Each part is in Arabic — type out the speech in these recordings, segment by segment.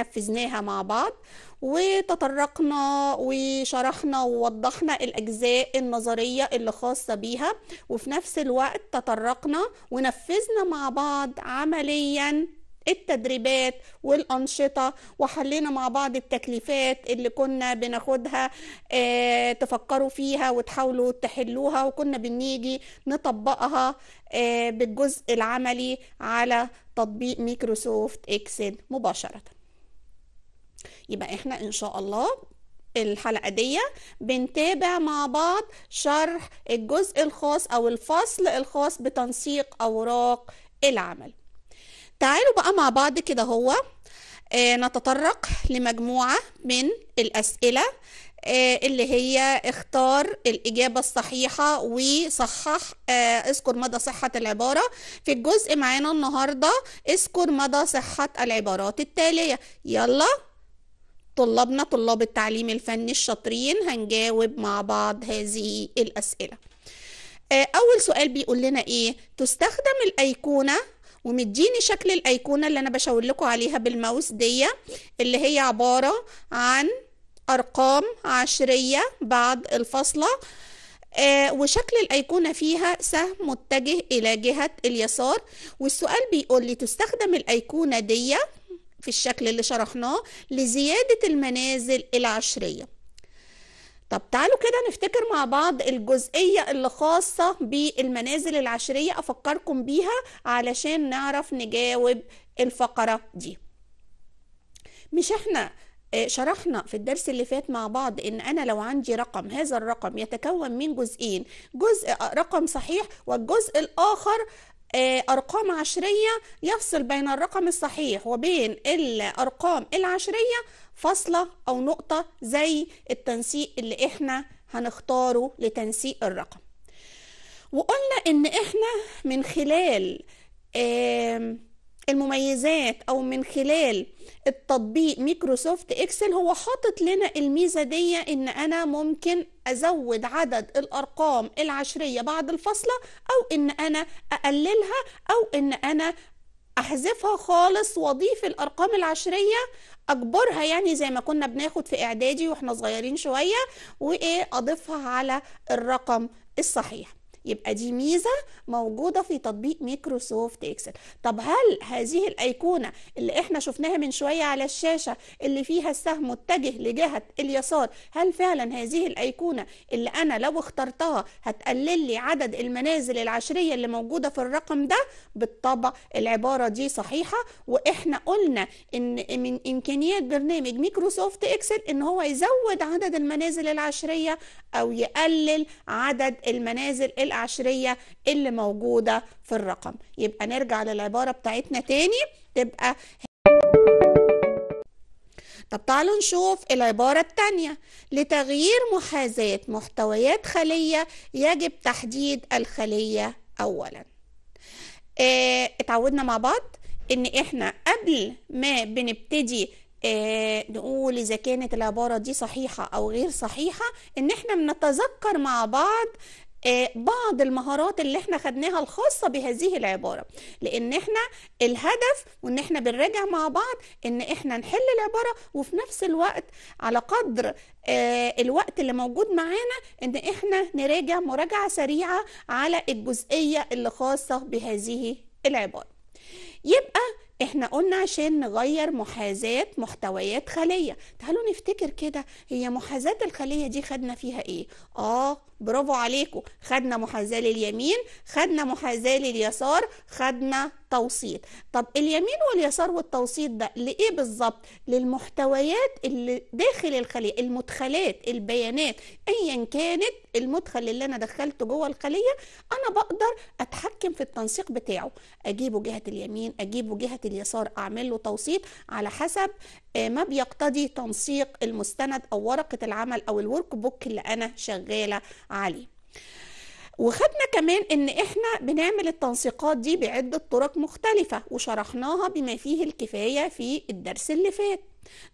نفذناها مع بعض وتطرقنا وشرحنا ووضحنا الأجزاء النظرية اللي خاصة بيها وفي نفس الوقت تطرقنا ونفذنا مع بعض عمليا التدريبات والأنشطة وحلينا مع بعض التكليفات اللي كنا بناخدها آه، تفكروا فيها وتحاولوا تحلوها وكنا بنيجي نطبقها آه، بالجزء العملي على تطبيق ميكروسوفت اكسل مباشرة يبقى احنا ان شاء الله الحلقة دي بنتابع مع بعض شرح الجزء الخاص او الفصل الخاص بتنسيق اوراق العمل تعالوا بقى مع بعض كده هو آه نتطرق لمجموعة من الأسئلة آه اللي هي اختار الإجابة الصحيحة وصحح آه اذكر مدى صحة العبارة في الجزء معانا النهاردة اذكر مدى صحة العبارات التالية يلا طلابنا طلاب التعليم الفني الشاطرين هنجاوب مع بعض هذه الأسئلة آه، أول سؤال بيقول لنا إيه تستخدم الأيقونة ومديني شكل الأيقونة اللي أنا بشاور لكم عليها بالماوس دي اللي هي عبارة عن أرقام عشرية بعد الفاصلة آه وشكل الأيقونة فيها سهم متجه إلى جهة اليسار والسؤال بيقول لي تستخدم الأيقونة دي في الشكل اللي شرحناه لزيادة المنازل العشرية طب تعالوا كده نفتكر مع بعض الجزئية اللي خاصة بالمنازل العشرية أفكركم بيها علشان نعرف نجاوب الفقرة دي مش احنا آه، شرحنا في الدرس اللي فات مع بعض ان انا لو عندي رقم هذا الرقم يتكون من جزئين جزء رقم صحيح والجزء الاخر آه، أرقام عشرية يفصل بين الرقم الصحيح وبين الأرقام العشرية فصلة أو نقطة زي التنسيق اللي إحنا هنختاره لتنسيق الرقم وقلنا إن إحنا من خلال المميزات او من خلال التطبيق ميكروسوفت اكسل هو حاطط لنا الميزه دي ان انا ممكن ازود عدد الارقام العشريه بعد الفاصله او ان انا اقللها او ان انا احذفها خالص واضيف الارقام العشريه اكبرها يعني زي ما كنا بناخد في اعدادي واحنا صغيرين شويه وايه اضيفها على الرقم الصحيح يبقى دي ميزة موجودة في تطبيق ميكروسوفت اكسل طب هل هذه الايقونة اللي احنا شفناها من شوية على الشاشة اللي فيها السهم متجه لجهة اليسار هل فعلا هذه الايقونة اللي انا لو اخترتها هتقلل لي عدد المنازل العشرية اللي موجودة في الرقم ده بالطبع العبارة دي صحيحة واحنا قلنا ان من امكانيات برنامج ميكروسوفت اكسل ان هو يزود عدد المنازل العشرية او يقلل عدد المنازل العشرية اللي موجودة في الرقم يبقى نرجع للعبارة بتاعتنا تاني تبقى طب تعالوا نشوف العبارة التانية لتغيير محاذاة محتويات خلية يجب تحديد الخلية أولا اه اتعودنا مع بعض ان احنا قبل ما بنبتدي اه نقول اذا كانت العباره دي صحيحه او غير صحيحه ان احنا بنتذكر مع بعض آه، بعض المهارات اللي احنا خدناها الخاصه بهذه العباره لان احنا الهدف وان احنا بنراجع مع بعض ان احنا نحل العباره وفي نفس الوقت على قدر آه، الوقت اللي موجود معانا ان احنا نراجع مراجعه سريعه على الجزئيه اللي خاصه بهذه العباره يبقى احنا قلنا عشان نغير محاذاة محتويات خلية تعالوا نفتكر كده هي محاذاة الخلية دي خدنا فيها ايه اه برافو عليكم خدنا محاذاه لليمين خدنا محاذاه لليسار خدنا توسيط طب اليمين واليسار والتوسيط ده لايه بالظبط للمحتويات اللي داخل الخليه المدخلات البيانات ايا كانت المدخل اللي انا دخلته جوه الخليه انا بقدر اتحكم في التنسيق بتاعه اجيبه جهه اليمين اجيبه جهه اليسار اعمل له توسيط على حسب آه، ما بيقتضي تنسيق المستند او ورقه العمل او الورك بوك اللي انا شغاله عليه وخدنا كمان ان احنا بنعمل التنسيقات دي بعدة طرق مختلفة وشرحناها بما فيه الكفاية في الدرس اللي فات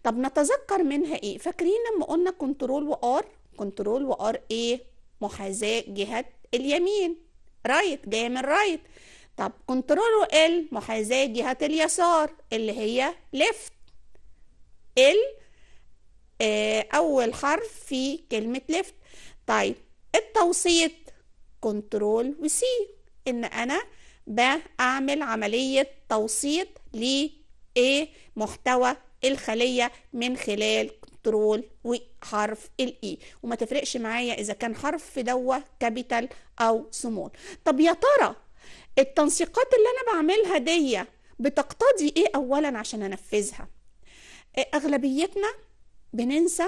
طب نتذكر منها ايه فاكرين لما قلنا كنترول وار كنترول وار ايه محاذاة جهة اليمين رايت جاية من رايت طب كنترول وال محاذاة جهة اليسار اللي هي ليفت ال آه، اول حرف في كلمة ليفت طيب التوسيط كنترول وسي ان انا بعمل عملية توسيط لايه محتوى الخلية من خلال كنترول وحرف الاي e. وما تفرقش معايا اذا كان حرف دوه كابيتال او سمول طب يا ترى التنسيقات اللي انا بعملها دي بتقتضي ايه اولا عشان انفذها اغلبيتنا بننسى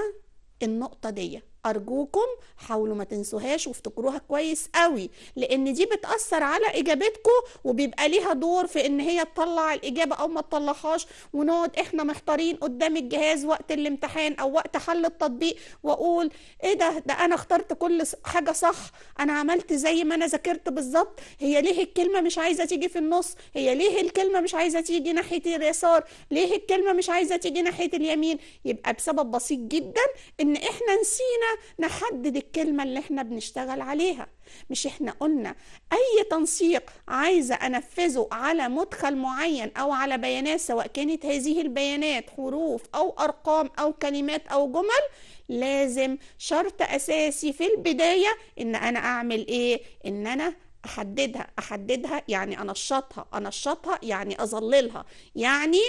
النقطة دي أرجوكم حاولوا ما تنسوهاش وافتكروها كويس قوي لأن دي بتأثر على إجابتكم وبيبقى ليها دور في إن هي تطلع الإجابة أو ما تطلعهاش ونقعد إحنا محتارين قدام الجهاز وقت الامتحان أو وقت حل التطبيق وأقول إيه ده ده أنا اخترت كل حاجة صح أنا عملت زي ما أنا ذاكرت بالظبط هي ليه الكلمة مش عايزة تيجي في النص هي ليه الكلمة مش عايزة تيجي ناحية اليسار ليه الكلمة مش عايزة تيجي ناحية اليمين يبقى بسبب بسيط جدا إن إحنا نسينا نحدد الكلمة اللي احنا بنشتغل عليها مش احنا قلنا اي تنسيق عايزة انفذه على مدخل معين او على بيانات سواء كانت هذه البيانات حروف او ارقام او كلمات او جمل لازم شرط اساسي في البداية ان انا اعمل ايه ان انا احددها احددها يعني انشطها انشطها يعني اظللها يعني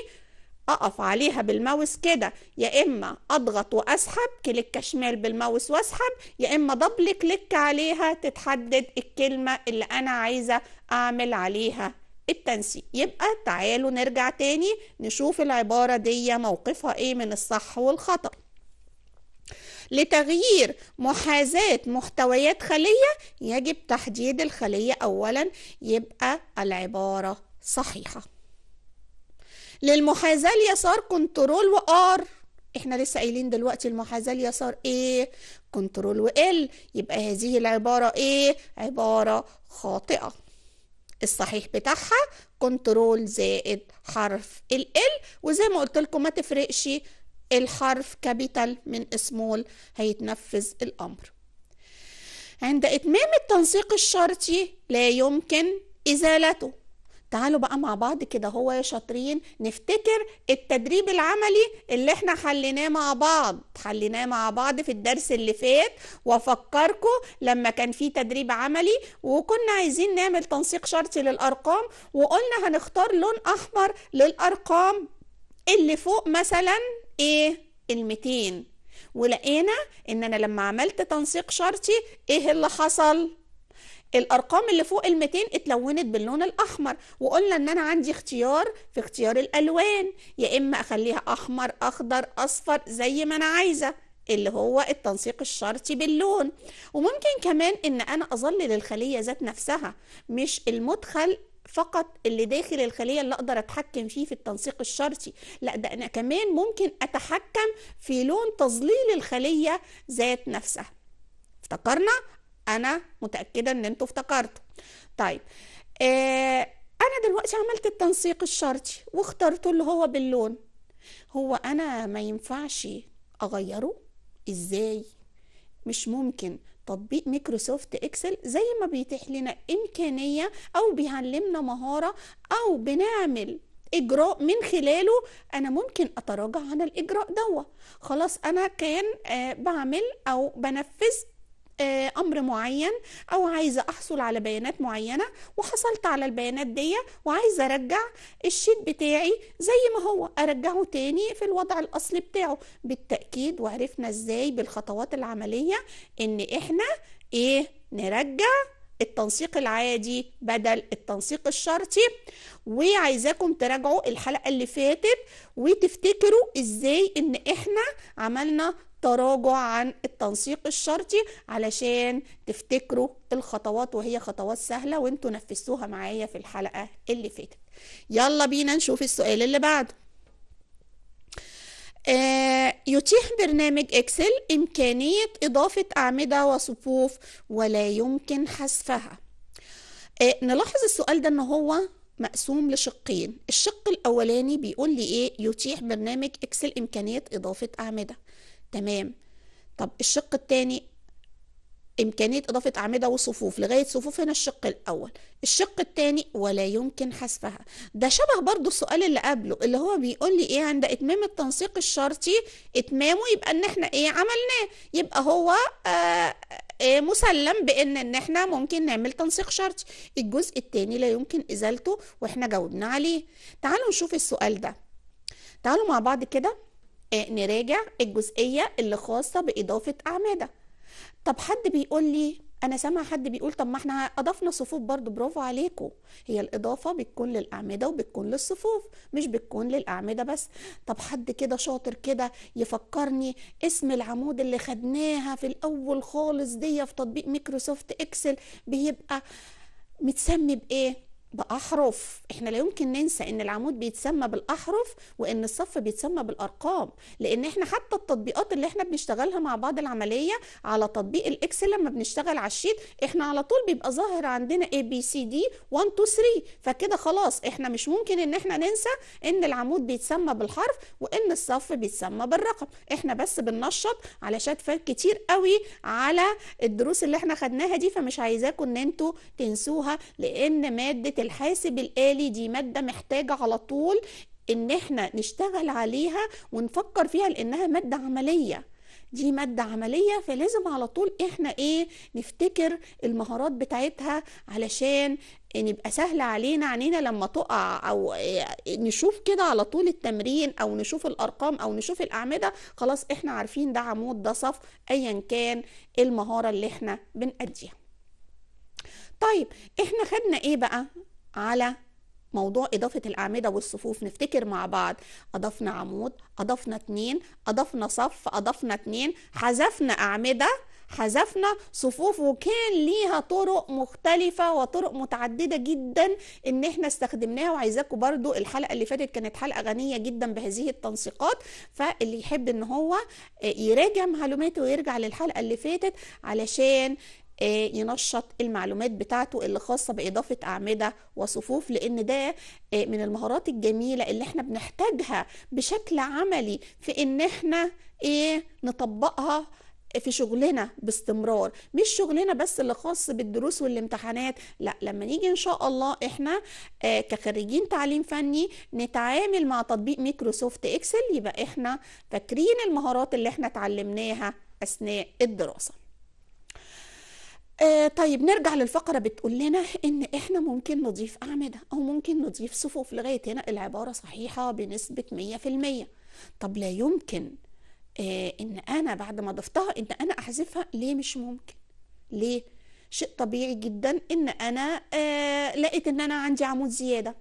اقف عليها بالماوس كده يا اما اضغط واسحب كليك شمال بالماوس واسحب يا اما دبل كليك عليها تتحدد الكلمه اللي انا عايزه اعمل عليها التنسيق يبقى تعالوا نرجع تاني نشوف العباره دي موقفها ايه من الصح والخطأ لتغيير محاذاة محتويات خلية يجب تحديد الخلية أولا يبقى العبارة صحيحة للمحاذاة اليسار كنترول وار احنا لسه قايلين دلوقتي المحاذاة اليسار ايه كنترول وال يبقى هذه العبارة ايه عبارة خاطئة الصحيح بتاعها كنترول زائد حرف ال ال وزي ما قلت لكم ما تفرقش الحرف كابيتال من سمول هيتنفذ الامر عند اتمام التنسيق الشرطي لا يمكن ازالته تعالوا بقى مع بعض كده هو يا شاطرين نفتكر التدريب العملي اللي احنا حليناه مع بعض حليناه مع بعض في الدرس اللي فات وافكركم لما كان في تدريب عملي وكنا عايزين نعمل تنسيق شرطي للارقام وقلنا هنختار لون احمر للارقام اللي فوق مثلا ايه ال 200 ولقينا ان انا لما عملت تنسيق شرطي ايه اللي حصل الارقام اللي فوق ال 200 اتلونت باللون الاحمر وقلنا ان انا عندي اختيار في اختيار الالوان يا اما اخليها احمر اخضر اصفر زي ما انا عايزه اللي هو التنسيق الشرطي باللون وممكن كمان ان انا اظلل الخليه ذات نفسها مش المدخل فقط اللي داخل الخلية اللي أقدر أتحكم فيه في التنسيق الشرطي لا ده أنا كمان ممكن أتحكم في لون تظليل الخلية ذات نفسها افتكرنا انا متاكده ان انتوا افتكرتوا طيب آه انا دلوقتي عملت التنسيق الشرطي واخترته اللي هو باللون هو انا ما ينفعش اغيره ازاي مش ممكن تطبيق مايكروسوفت اكسل زي ما بيتيح لنا امكانيه او بيعلمنا مهاره او بنعمل اجراء من خلاله انا ممكن اتراجع عن الاجراء دوت خلاص انا كان آه، بعمل او بنفذ آه، امر معين او عايزه احصل على بيانات معينه وحصلت على البيانات دي وعايزه ارجع الشيت بتاعي زي ما هو ارجعه تاني في الوضع الاصلي بتاعه بالتاكيد وعرفنا ازاي بالخطوات العمليه ان احنا ايه نرجع التنسيق العادي بدل التنسيق الشرطي وعايزاكم تراجعوا الحلقه اللي فاتت وتفتكروا ازاي ان احنا عملنا تراجع عن التنسيق الشرطي علشان تفتكروا الخطوات وهي خطوات سهله وانتوا نفذتوها معايا في الحلقه اللي فاتت يلا بينا نشوف السؤال اللي بعده آه، يتيح برنامج اكسل امكانيه اضافه اعمده وصفوف ولا يمكن حذفها آه، نلاحظ السؤال ده ان هو مقسوم لشقين الشق الاولاني بيقول لي ايه يتيح برنامج اكسل امكانيه اضافه اعمده تمام طب الشق الثاني إمكانية إضافة أعمدة وصفوف لغاية صفوف هنا الشق الأول الشق الثاني ولا يمكن حذفها ده شبه برضو السؤال اللي قبله اللي هو بيقول لي إيه عند إتمام التنسيق الشرطي إتمامه يبقى إن إحنا إيه عملناه يبقى هو آه, آه، إيه، مسلم بان ان احنا ممكن نعمل تنسيق شرطي الجزء الثاني لا يمكن ازالته واحنا جاوبنا عليه تعالوا نشوف السؤال ده تعالوا مع بعض كده آه، نراجع الجزئيه اللي خاصه باضافه اعمده طب حد بيقول لي انا سامع حد بيقول طب ما احنا اضفنا صفوف برضو برافو عليكم هي الاضافه بتكون للاعمده وبتكون للصفوف مش بتكون للاعمده بس طب حد كده شاطر كده يفكرني اسم العمود اللي خدناها في الاول خالص دي في تطبيق ميكروسوفت اكسل بيبقى متسمي بايه بأحرف احنا لا يمكن ننسى ان العمود بيتسمى بالأحرف وان الصف بيتسمى بالأرقام لان احنا حتى التطبيقات اللي احنا بنشتغلها مع بعض العملية على تطبيق الاكسل لما بنشتغل على الشيت احنا على طول بيبقى ظاهر عندنا A B C D 1 2 3 فكده خلاص احنا مش ممكن ان احنا ننسى ان العمود بيتسمى بالحرف وان الصف بيتسمى بالرقم احنا بس بننشط على شات كتير قوي على الدروس اللي احنا خدناها دي فمش عايزاكم ان انتوا تنسوها لان مادة الحاسب الآلي دي مادة محتاجة على طول ان احنا نشتغل عليها ونفكر فيها لانها مادة عملية دي مادة عملية فلازم على طول احنا ايه نفتكر المهارات بتاعتها علشان نبقى سهل علينا عنينا لما تقع او نشوف كده على طول التمرين او نشوف الارقام او نشوف الاعمدة خلاص احنا عارفين ده عمود ده صف ايا كان المهارة اللي احنا بنأديها طيب احنا خدنا ايه بقى على موضوع إضافة الأعمدة والصفوف نفتكر مع بعض أضفنا عمود أضفنا اتنين أضفنا صف أضفنا اتنين حذفنا أعمدة حذفنا صفوف وكان ليها طرق مختلفة وطرق متعددة جدا ان احنا استخدمناها وعايزاكم برضو الحلقة اللي فاتت كانت حلقة غنية جدا بهذه التنسيقات فاللي يحب ان هو يراجع معلوماته ويرجع للحلقة اللي فاتت علشان آه، ينشط المعلومات بتاعته اللي خاصه باضافه اعمده وصفوف لان ده آه، من المهارات الجميله اللي احنا بنحتاجها بشكل عملي في ان احنا ايه نطبقها في شغلنا باستمرار مش شغلنا بس اللي خاص بالدروس والامتحانات لا لما نيجي ان شاء الله احنا آه، كخريجين تعليم فني نتعامل مع تطبيق ميكروسوفت اكسل يبقى احنا فاكرين المهارات اللي احنا اتعلمناها اثناء الدراسه آه طيب نرجع للفقرة بتقول لنا إن إحنا ممكن نضيف أعمدة أو ممكن نضيف صفوف لغاية هنا العبارة صحيحة بنسبة 100% طب لا يمكن آه إن أنا بعد ما ضفتها إن أنا أحذفها ليه مش ممكن؟ ليه؟ شيء طبيعي جدا إن أنا آه لقيت إن أنا عندي عمود زيادة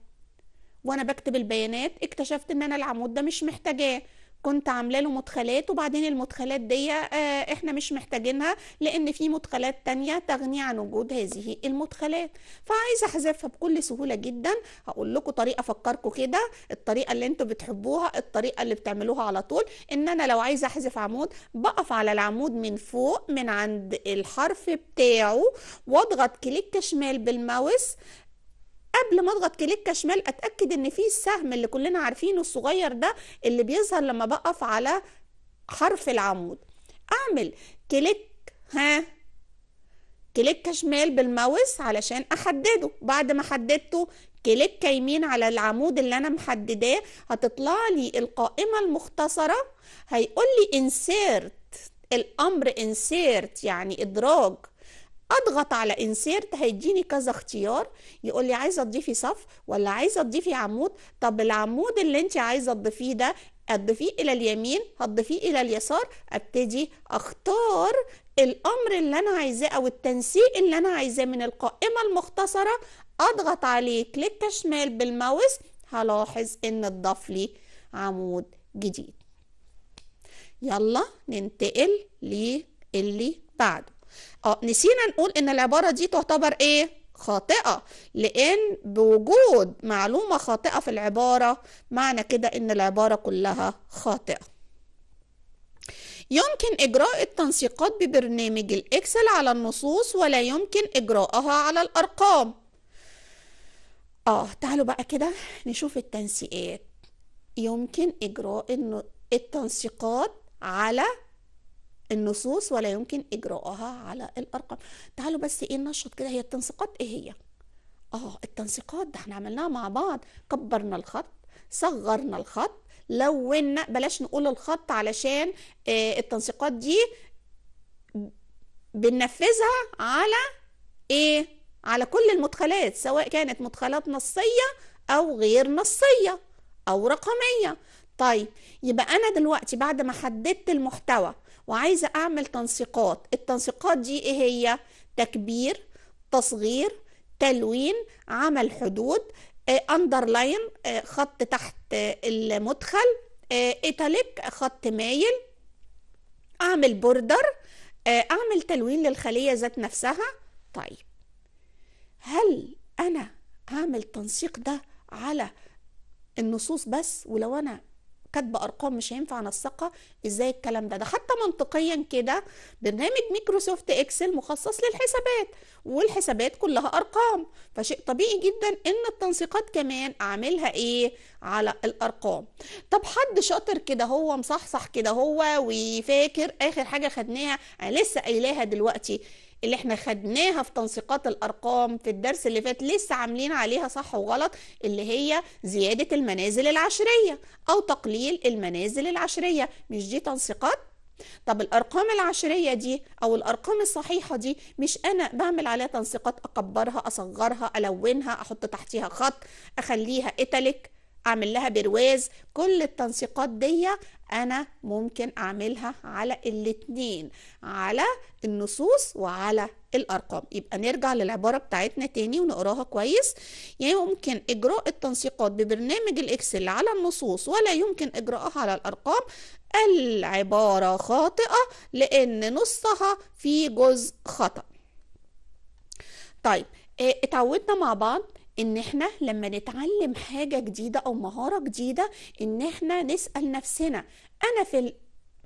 وأنا بكتب البيانات اكتشفت إن أنا العمود ده مش محتاجاه كنت عامله له مدخلات وبعدين المدخلات دي آه، احنا مش محتاجينها لان في مدخلات تانية تغني عن وجود هذه المدخلات فعايزه احذفها بكل سهوله جدا هقول لكم طريقه افكركم كده الطريقه اللي انتوا بتحبوها الطريقه اللي بتعملوها على طول ان انا لو عايزه احذف عمود بقف على العمود من فوق من عند الحرف بتاعه واضغط كليك شمال بالماوس قبل ما اضغط كليك شمال اتاكد ان في السهم اللي كلنا عارفينه الصغير ده اللي بيظهر لما بقف على حرف العمود اعمل كليك ها كليك شمال بالماوس علشان احدده بعد ما حددته كليك يمين على العمود اللي انا محدداه هتطلع لي القائمه المختصره هيقول لي انسيرت الامر انسيرت يعني ادراج اضغط على انسيرت هيديني كذا اختيار يقول لي عايزه تضيفي صف ولا عايزه تضيفي عمود طب العمود اللي انت عايزه تضيفيه ده هتضيفيه الى اليمين هتضيفيه الى اليسار ابتدي اختار الامر اللي انا عايزاه او التنسيق اللي انا عايزاه من القائمه المختصره اضغط عليه كليك شمال بالماوس هلاحظ ان اتضاف لي عمود جديد يلا ننتقل للي بعده اه نسينا نقول ان العبارة دي تعتبر ايه خاطئة لأن بوجود معلومة خاطئة في العبارة معنى كده إن العبارة كلها خاطئة يمكن إجراء التنسيقات ببرنامج الإكسل على النصوص ولا يمكن إجراءها على الأرقام آه تعالوا بقى كده نشوف التنسيقات يمكن إجراء التنسيقات على النصوص ولا يمكن إجراءها على الأرقام تعالوا بس إيه النشط كده هي التنسيقات إيه هي آه التنسيقات ده احنا عملناها مع بعض كبرنا الخط صغرنا الخط لونا بلاش نقول الخط علشان آه التنسيقات دي بننفذها على ايه على كل المدخلات سواء كانت مدخلات نصيه او غير نصيه او رقميه طيب يبقى انا دلوقتي بعد ما حددت المحتوى وعايزه اعمل تنسيقات التنسيقات دي ايه هي تكبير تصغير تلوين عمل حدود اندرلاين آه، آه، خط تحت آه، المدخل ايتاليك خط مايل اعمل بوردر اعمل تلوين للخليه ذات نفسها طيب هل انا هعمل تنسيق ده على النصوص بس ولو انا كاتبة ارقام مش هينفع انسقها ازاي الكلام ده ده حتى منطقيا كده برنامج مايكروسوفت اكسل مخصص للحسابات والحسابات كلها ارقام فشيء طبيعي جدا ان التنسيقات كمان اعملها ايه على الارقام طب حد شاطر كده هو مصحصح كده هو وفاكر اخر حاجه خدناها لسه قايلاها دلوقتي اللي احنا خدناها في تنسيقات الارقام في الدرس اللي فات لسه عاملين عليها صح وغلط اللي هي زياده المنازل العشريه او تقليل المنازل العشريه مش دي تنسيقات طب الارقام العشريه دي او الارقام الصحيحه دي مش انا بعمل عليها تنسيقات اكبرها اصغرها الونها احط تحتيها خط اخليها ايتاليك اعمل لها برواز كل التنسيقات دي انا ممكن اعملها على الاتنين على النصوص وعلى الارقام يبقى نرجع للعباره بتاعتنا تاني ونقراها كويس يمكن يعني اجراء التنسيقات ببرنامج الاكسل على النصوص ولا يمكن اجراءها على الارقام العباره خاطئه لان نصها في جزء خطا طيب آه، اتعودنا مع بعض ان احنا لما نتعلم حاجه جديده او مهاره جديده ان احنا نسال نفسنا انا في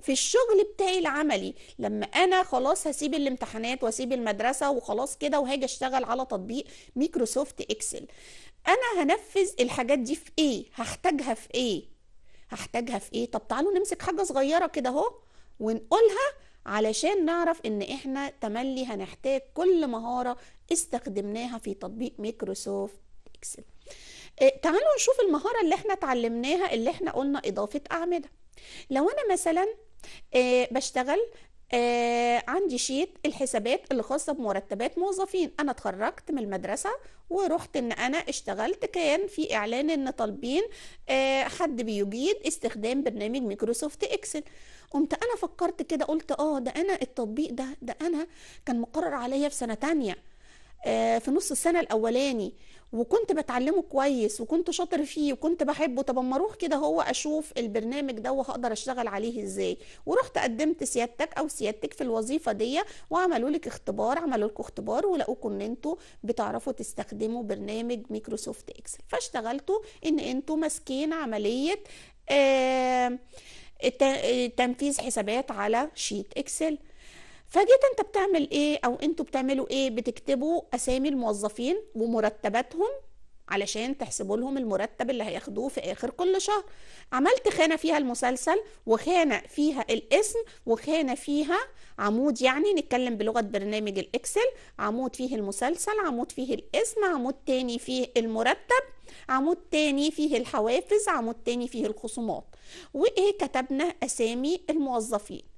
في الشغل بتاعي العملي لما انا خلاص هسيب الامتحانات واسيب المدرسه وخلاص كده وهاجي اشتغل على تطبيق ميكروسوفت اكسل انا هنفذ الحاجات دي في ايه هحتاجها في ايه هحتاجها في ايه طب تعالوا نمسك حاجه صغيره كده اهو ونقولها علشان نعرف ان احنا تملي هنحتاج كل مهاره استخدمناها في تطبيق ميكروسوفت هتكسب آه، تعالوا نشوف المهارة اللي احنا اتعلمناها اللي احنا قلنا إضافة أعمدة لو أنا مثلا آه، بشتغل آه، عندي شيت الحسابات اللي خاصة بمرتبات موظفين أنا اتخرجت من المدرسة ورحت إن أنا اشتغلت كان في إعلان إن طالبين حد بيجيد استخدام برنامج ميكروسوفت إكسل قمت أنا فكرت كده قلت آه ده أنا التطبيق ده ده أنا كان مقرر عليا في سنة تانية في نص السنة الأولاني وكنت بتعلمه كويس وكنت شاطر فيه وكنت بحبه طب اما اروح كده هو اشوف البرنامج ده وهقدر اشتغل عليه ازاي ورحت قدمت سيادتك او سيادتك في الوظيفه دي وعملوا لك اختبار عملوا لكم اختبار ولقوكم ان انتوا بتعرفوا تستخدموا برنامج مايكروسوفت اكسل فاشتغلتوا ان انتوا ماسكين عمليه آه تنفيذ حسابات على شيت اكسل فجيت انت بتعمل ايه او انتوا بتعملوا ايه بتكتبوا اسامي الموظفين ومرتباتهم علشان تحسبوا لهم المرتب اللي هياخدوه في اخر كل شهر عملت خانه فيها المسلسل وخانه فيها الاسم وخانه فيها عمود يعني نتكلم بلغه برنامج الاكسل عمود فيه المسلسل عمود فيه الاسم عمود تاني فيه المرتب عمود تاني فيه الحوافز عمود تاني فيه الخصومات وايه كتبنا اسامي الموظفين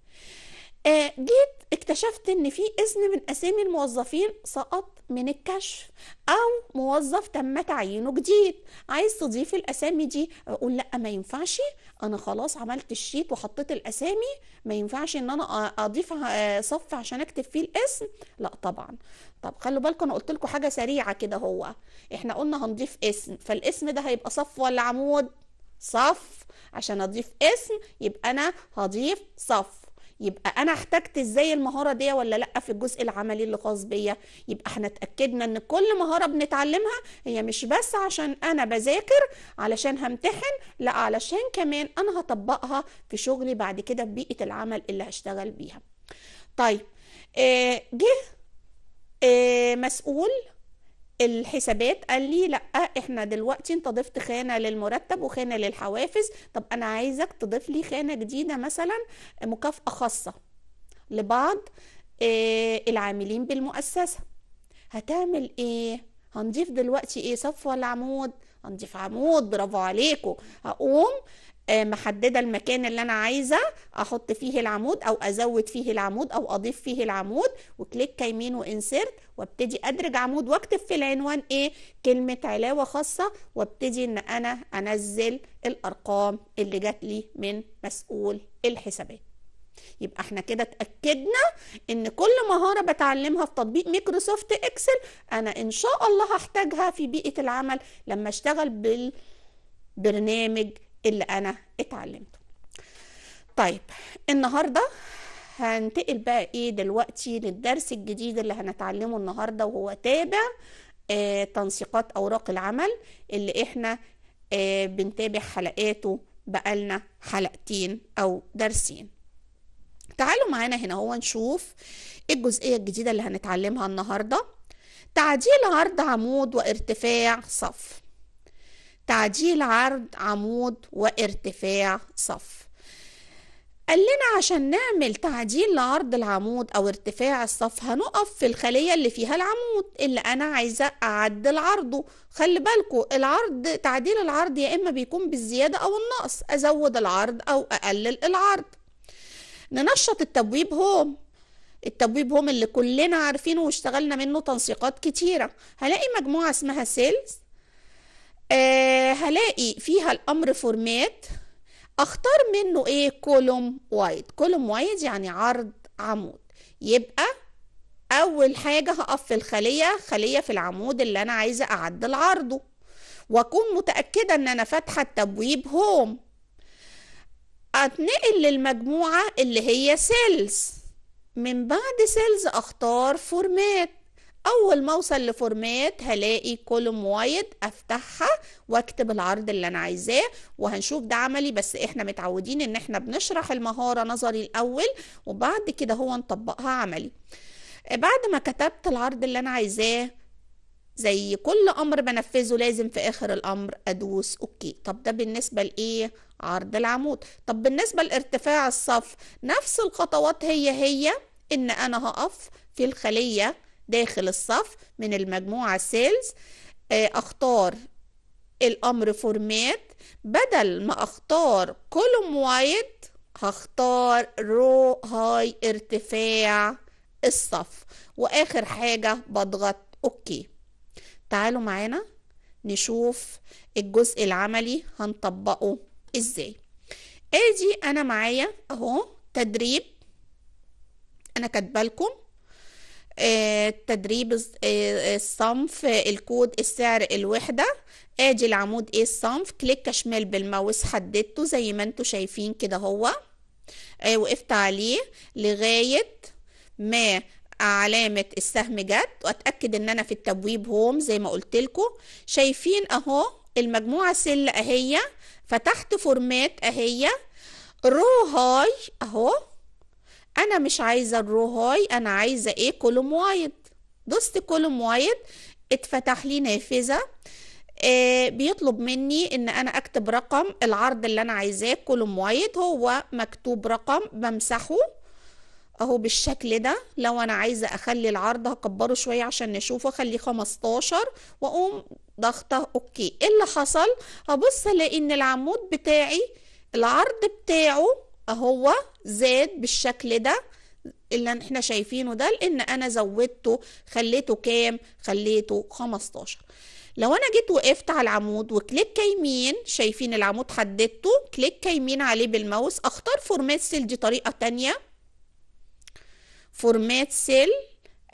آه، جيت اكتشفت ان في اسم من اسامي الموظفين سقط من الكشف او موظف تم تعيينه جديد عايز تضيف الاسامي دي اقول لا ما ينفعش انا خلاص عملت الشيت وحطيت الاسامي ما ينفعش ان انا اضيف صف عشان اكتب فيه الاسم لا طبعا طب خلوا بالكم انا قلت لكم حاجه سريعه كده هو احنا قلنا هنضيف اسم فالاسم ده هيبقى صف ولا عمود صف عشان اضيف اسم يبقى انا هضيف صف يبقى انا احتجت ازاي المهاره دي ولا لا في الجزء العملي اللي خاص بيا يبقى احنا اتاكدنا ان كل مهاره بنتعلمها هي مش بس عشان انا بذاكر علشان همتحن لا علشان كمان انا هطبقها في شغلي بعد كده في بيئه العمل اللي هشتغل بيها طيب آه، جه آه، مسؤول الحسابات قال لي لا احنا دلوقتي انت ضفت خانه للمرتب وخانه للحوافز طب انا عايزك تضيف لي خانه جديده مثلا مكافاه خاصه لبعض آه العاملين بالمؤسسه هتعمل ايه هنضيف دلوقتي ايه صف ولا عمود هنضيف عمود برافو عليكم هقوم آه، محدده المكان اللي انا عايزه احط فيه العمود او ازود فيه العمود او اضيف فيه العمود وكليك يمين وانسرت وابتدي ادرج عمود واكتب في العنوان ايه كلمه علاوه خاصه وابتدي ان انا انزل الارقام اللي جات لي من مسؤول الحسابات يبقى احنا كده اتاكدنا ان كل مهاره بتعلمها في تطبيق ميكروسوفت اكسل انا ان شاء الله هحتاجها في بيئه العمل لما اشتغل بالبرنامج اللي انا اتعلمته طيب النهارده هنتقل بقى ايه دلوقتي للدرس الجديد اللي هنتعلمه النهارده وهو تابع آه تنسيقات اوراق العمل اللي احنا آه بنتابع حلقاته بقالنا حلقتين او درسين تعالوا معانا هنا هو نشوف الجزئية الجديدة اللي هنتعلمها النهاردة تعديل عرض عمود وارتفاع صف تعديل عرض عمود وارتفاع صف قال لنا عشان نعمل تعديل لعرض العمود او ارتفاع الصف هنقف في الخليه اللي فيها العمود اللي انا عايزه اعدل عرضه خلي بالكوا العرض تعديل العرض يا اما بيكون بالزياده او النقص ازود العرض او اقلل العرض ننشط التبويب هوم التبويب هوم اللي كلنا عارفينه واشتغلنا منه تنسيقات كتيره هلاقي مجموعه اسمها سيلز آه هلاقي فيها الامر فورمات اختار منه ايه كولوم وايد كولوم وايد يعني عرض عمود يبقى اول حاجه هقف في الخليه خليه في العمود اللي انا عايزه اعدل عرضه واكون متاكده ان انا فاتحه التبويب هوم اتنقل للمجموعه اللي هي سيلز من بعد سيلز اختار فورمات اول ما اوصل لفورمات هلاقي كولوم وايد افتحها واكتب العرض اللي انا عايزاه وهنشوف ده عملي بس احنا متعودين ان احنا بنشرح المهارة نظري الاول وبعد كده هو نطبقها عملي بعد ما كتبت العرض اللي انا عايزاه زي كل امر بنفذه لازم في اخر الامر ادوس اوكي طب ده بالنسبه لايه عرض العمود طب بالنسبه لارتفاع الصف نفس الخطوات هي هي ان انا هقف في الخليه داخل الصف من المجموعة سيلز آه، اختار الامر فورمات بدل ما اختار كولوم وايد هختار رو هاي ارتفاع الصف واخر حاجة بضغط اوكي تعالوا معانا نشوف الجزء العملي هنطبقه ازاي ادي انا معايا اهو تدريب انا كاتبه لكم آه، تدريب آه، آه، الصنف الكود السعر الوحدة ادي العمود ايه الصنف كليك شمال بالماوس حددته زي ما انتوا شايفين كده هو وقفت عليه لغاية ما علامة السهم جت واتأكد ان انا في التبويب هوم زي ما قلت لكم شايفين اهو المجموعة سل اهي فتحت فورمات اهي رو هاي اهو انا مش عايزه الرو هاي انا عايزه ايه كولوم وايد دوست كولوم وايد اتفتح لي نافذه آه بيطلب مني ان انا اكتب رقم العرض اللي انا عايزاه كولوم وايد هو مكتوب رقم بمسحه اهو بالشكل ده لو انا عايزه اخلي العرض هكبره شويه عشان نشوفه اخليه 15 واقوم ضغطه اوكي ايه اللي حصل هبص الاقي ان العمود بتاعي العرض بتاعه اهو زاد بالشكل ده اللي احنا شايفينه ده لان انا زودته خليته كام خليته 15 لو انا جيت وقفت على العمود وكليك يمين شايفين العمود حددته كليك يمين عليه بالماوس اختار فورمات سيل دي طريقه تانية فورمات سيل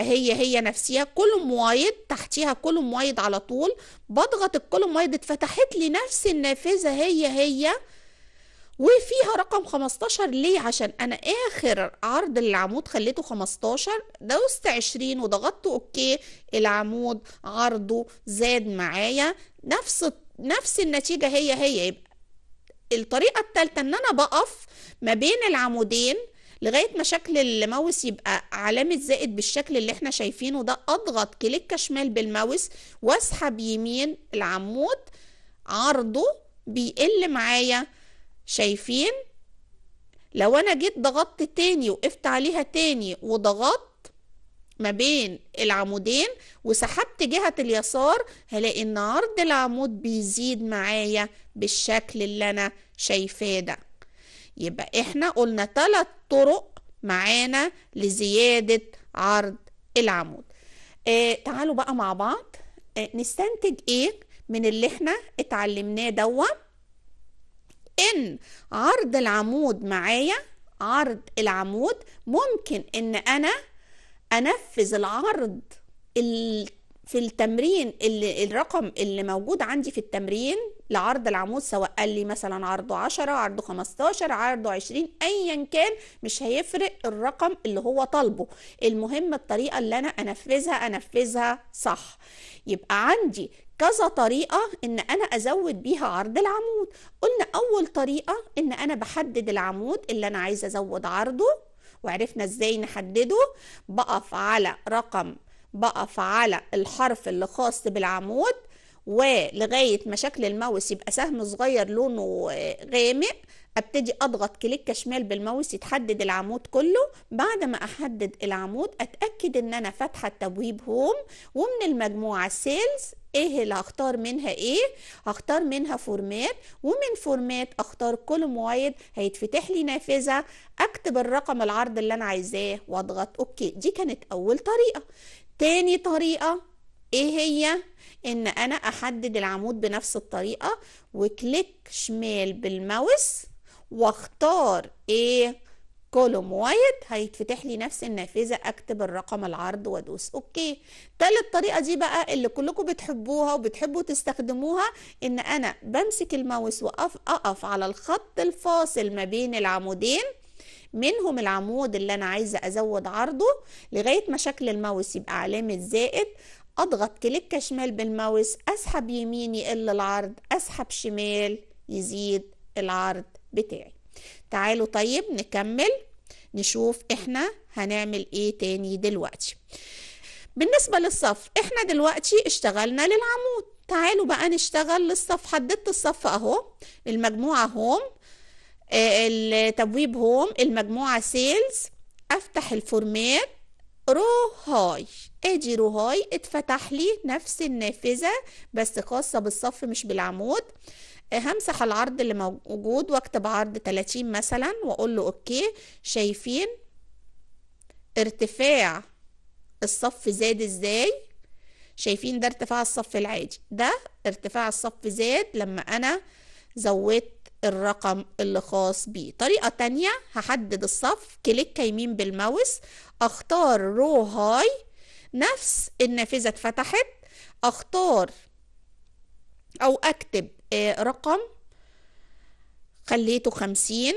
هي هي نفسها كولوم وايد تحتيها كولوم وايد على طول بضغط الكولوم وايد اتفتحت لي نفس النافذه هي هي وفيها رقم 15 ليه عشان انا اخر عرض للعمود خليته 15 دوست 20 وضغطت اوكي العمود عرضه زاد معايا نفس نفس النتيجه هي هي يبقى الطريقه الثالثه ان انا بقف ما بين العمودين لغايه ما شكل الماوس يبقى علامه زائد بالشكل اللي احنا شايفينه ده اضغط كليك شمال بالماوس واسحب يمين العمود عرضه بيقل معايا شايفين لو انا جيت ضغطت تاني وقفت عليها تاني وضغطت ما بين العمودين وسحبت جهة اليسار هلاقي ان عرض العمود بيزيد معايا بالشكل اللي انا شايفاه ده يبقى احنا قلنا ثلاث طرق معانا لزيادة عرض العمود آه تعالوا بقى مع بعض آه نستنتج ايه من اللي احنا اتعلمناه دوت ان عرض العمود معايا عرض العمود ممكن ان انا انفذ العرض في التمرين اللي الرقم اللي موجود عندي في التمرين لعرض العمود سواء قال لي مثلا عرضه 10 عرضه 15 عرضه 20 ايا كان مش هيفرق الرقم اللي هو طالبه المهم الطريقه اللي انا انفذها انفذها صح يبقى عندي كذا طريقة إن أنا أزود بيها عرض العمود قلنا أول طريقة إن أنا بحدد العمود اللي أنا عايزة أزود عرضه وعرفنا إزاي نحدده بقف على رقم بقف على الحرف اللي خاص بالعمود ولغاية ما شكل الماوس يبقى سهم صغير لونه غامق ابتدي اضغط كليك شمال بالماوس يتحدد العمود كله بعد ما احدد العمود اتاكد ان انا فاتحه التبويب هوم ومن المجموعه سيلز ايه اللي هختار منها ايه هختار منها فورمات ومن فورمات اختار كل وايد هيتفتح لي نافذه اكتب الرقم العرض اللي انا عايزاه واضغط اوكي دي كانت اول طريقه تاني طريقة ايه هي ان انا احدد العمود بنفس الطريقة وكليك شمال بالماوس واختار ايه كولوم وايد هيتفتح لي نفس النافذة اكتب الرقم العرض وادوس اوكي تالت طريقة دي بقى اللي كلكم بتحبوها وبتحبوا تستخدموها ان انا بمسك الماوس واقف اقف على الخط الفاصل ما بين العمودين منهم العمود اللي انا عايزه ازود عرضه لغايه ما شكل الماوس يبقى علامه زائد اضغط كليك شمال بالماوس اسحب يمين يقل العرض اسحب شمال يزيد العرض بتاعي تعالوا طيب نكمل نشوف احنا هنعمل ايه تاني دلوقتي بالنسبة للصف احنا دلوقتي اشتغلنا للعمود تعالوا بقى نشتغل للصف حددت الصف اهو المجموعة هوم التبويب هوم المجموعة سيلز افتح الفورمير رو هاي ادي رو هاي اتفتح لي نفس النافذة بس خاصة بالصف مش بالعمود همسح العرض اللي موجود واكتب عرض 30 مثلا واقول له اوكي شايفين ارتفاع الصف زاد ازاي شايفين ده ارتفاع الصف العادي ده ارتفاع الصف زاد لما انا زودت الرقم اللي خاص بيه طريقة تانية هحدد الصف كليك يمين بالماوس اختار رو هاي نفس النافذة اتفتحت اختار او اكتب آه، رقم خليته خمسين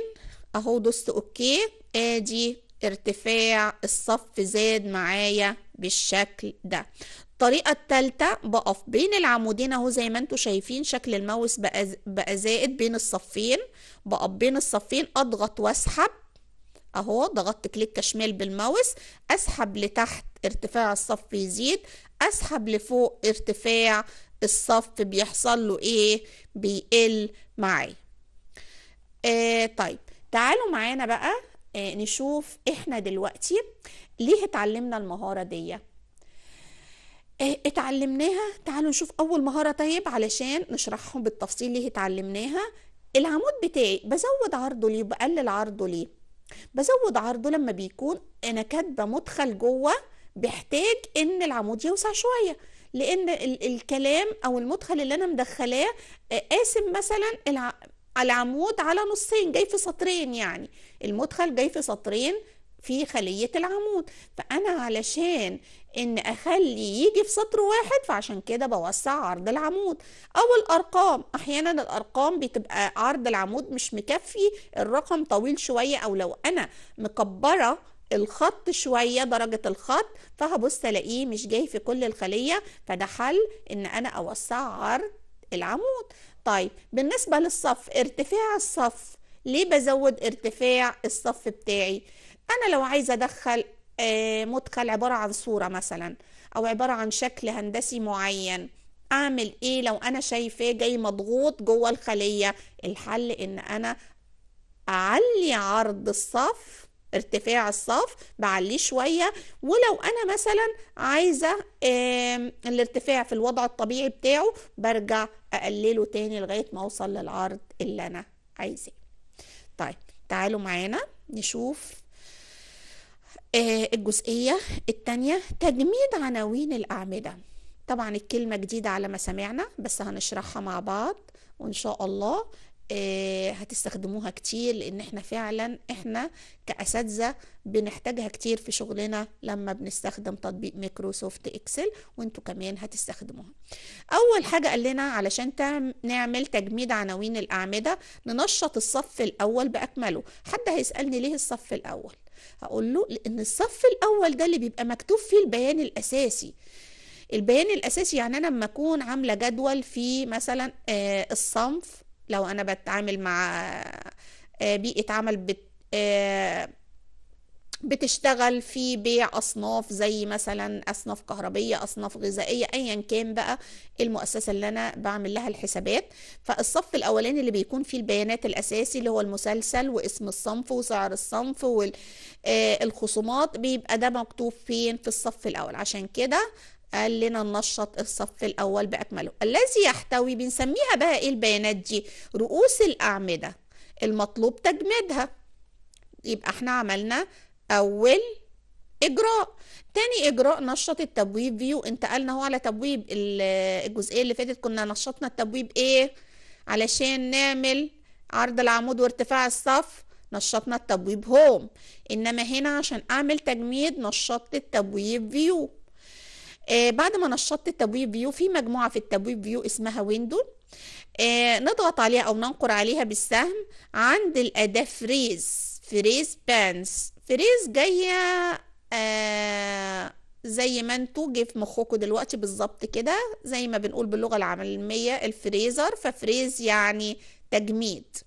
اهو دوست اوكي ادي ارتفاع الصف زاد معايا بالشكل ده الطريقة التالتة بقف بين العمودين اهو زي ما انتوا شايفين شكل الماوس بقى, زائد بين الصفين بقف بين الصفين اضغط واسحب اهو ضغطت كليك شمال بالماوس اسحب لتحت ارتفاع الصف يزيد اسحب لفوق ارتفاع الصف بيحصل له ايه بيقل معايا آه طيب تعالوا معانا بقى آه نشوف احنا دلوقتي ليه اتعلمنا المهارة دي آه، اتعلمناها تعالوا نشوف اول مهارة طيب علشان نشرحهم بالتفصيل ليه اتعلمناها العمود بتاعي بزود عرضه ليه بقلل عرضه ليه بزود عرضه لما بيكون انا كاتبة مدخل جوه بيحتاج ان العمود يوسع شوية لان الكلام او المدخل اللي انا مدخلاه آه، قاسم مثلا العمود على نصين جاي في سطرين يعني المدخل جاي في سطرين في خلية العمود فأنا علشان إن أخلي يجي في سطر واحد فعشان كده بوسع عرض العمود أو الأرقام أحيانا الأرقام بتبقى عرض العمود مش مكفي الرقم طويل شوية أو لو أنا مكبرة الخط شويه درجه الخط فهبص الاقيه مش جاي في كل الخليه فده حل ان انا اوسع عرض العمود طيب بالنسبه للصف ارتفاع الصف ليه بزود ارتفاع الصف بتاعي انا لو عايزه ادخل آه، مدخل عباره عن صوره مثلا او عباره عن شكل هندسي معين اعمل ايه لو انا شايفاه جاي مضغوط جوه الخليه الحل ان انا اعلي عرض الصف ارتفاع الصف بعليه شوية ولو أنا مثلا عايزة الارتفاع في الوضع الطبيعي بتاعه برجع أقلله تاني لغاية ما أوصل للعرض اللي أنا عايزاه طيب تعالوا معانا نشوف آه، الجزئية الثانية تجميد عناوين الأعمدة طبعا الكلمة جديدة على ما سمعنا بس هنشرحها مع بعض وإن شاء الله آه، هتستخدموها كتير لأن احنا فعلا احنا كأساتذة بنحتاجها كتير في شغلنا لما بنستخدم تطبيق مايكروسوفت اكسل وانتوا كمان هتستخدموها اول حاجة قال لنا علشان نعمل تجميد عناوين الاعمدة ننشط الصف الاول باكمله حد هيسألني ليه الصف الاول هقول له لان الصف الاول ده اللي بيبقى مكتوب فيه البيان الاساسي البيان الاساسي يعني انا لما اكون عامله جدول في مثلا آه، الصنف لو انا بتعامل مع آه، بيئه عمل بت آه، بتشتغل في بيع اصناف زي مثلا اصناف كهربيه اصناف غذائيه ايا كان بقى المؤسسه اللي انا بعمل لها الحسابات فالصف الاولاني اللي بيكون فيه البيانات الاساسي اللي هو المسلسل واسم الصنف وسعر الصنف والخصومات آه، بيبقى ده مكتوب فين في الصف الاول عشان كده قال لنا ننشط الصف الاول باكمله الذي يحتوي بنسميها بقى ايه البيانات دي رؤوس الاعمده المطلوب تجميدها يبقى احنا عملنا أول إجراء تاني إجراء نشط التبويب فيو انتقلنا هو على تبويب الجزئية اللي فاتت كنا نشطنا التبويب إيه علشان نعمل عرض العمود وارتفاع الصف نشطنا التبويب هوم إنما هنا عشان أعمل تجميد نشطت التبويب فيو آه بعد ما نشطت التبويب فيو في مجموعة في التبويب فيو اسمها ويندو آه نضغط عليها أو ننقر عليها بالسهم عند الأداة فريز فريز بانس فريز جايه آه زي ما انتوا جه في مخكوا دلوقتي بالظبط كده زي ما بنقول باللغه العاميه الفريزر ففريز يعني تجميد